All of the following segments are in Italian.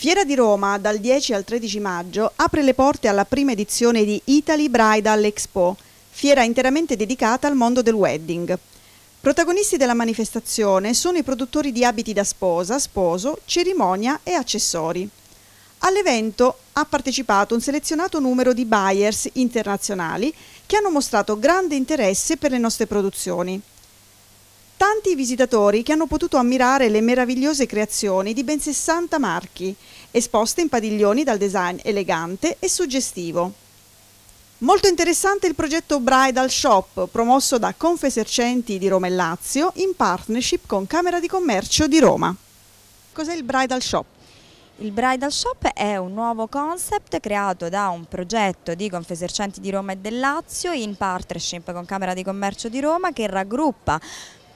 Fiera di Roma dal 10 al 13 maggio apre le porte alla prima edizione di Italy Bridal Expo, fiera interamente dedicata al mondo del wedding. Protagonisti della manifestazione sono i produttori di abiti da sposa, sposo, cerimonia e accessori. All'evento ha partecipato un selezionato numero di buyers internazionali che hanno mostrato grande interesse per le nostre produzioni. Tanti visitatori che hanno potuto ammirare le meravigliose creazioni di ben 60 marchi, esposte in padiglioni dal design elegante e suggestivo. Molto interessante il progetto Bridal Shop, promosso da Confesercenti di Roma e Lazio in partnership con Camera di Commercio di Roma. Cos'è il Bridal Shop? Il Bridal Shop è un nuovo concept creato da un progetto di Confesercenti di Roma e del Lazio in partnership con Camera di Commercio di Roma che raggruppa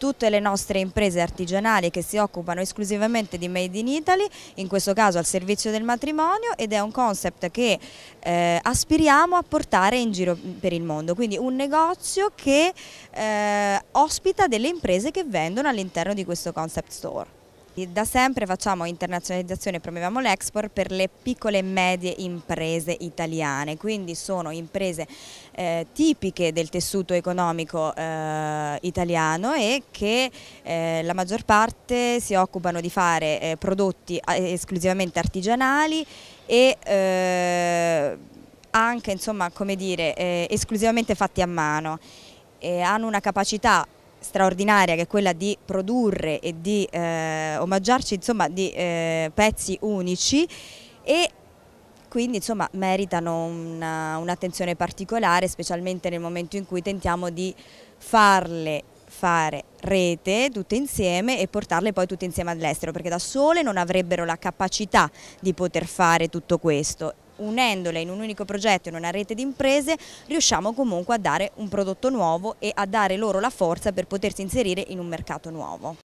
tutte le nostre imprese artigianali che si occupano esclusivamente di Made in Italy, in questo caso al servizio del matrimonio ed è un concept che eh, aspiriamo a portare in giro per il mondo, quindi un negozio che eh, ospita delle imprese che vendono all'interno di questo concept store. Da sempre facciamo internazionalizzazione e promuoviamo l'export per le piccole e medie imprese italiane, quindi sono imprese eh, tipiche del tessuto economico eh, italiano e che eh, la maggior parte si occupano di fare eh, prodotti eh, esclusivamente artigianali e eh, anche insomma, come dire, esclusivamente fatti a mano. hanno una capacità straordinaria che è quella di produrre e di eh, omaggiarci insomma, di eh, pezzi unici e quindi insomma, meritano un'attenzione un particolare specialmente nel momento in cui tentiamo di farle fare rete tutte insieme e portarle poi tutte insieme all'estero perché da sole non avrebbero la capacità di poter fare tutto questo unendole in un unico progetto, in una rete di imprese, riusciamo comunque a dare un prodotto nuovo e a dare loro la forza per potersi inserire in un mercato nuovo.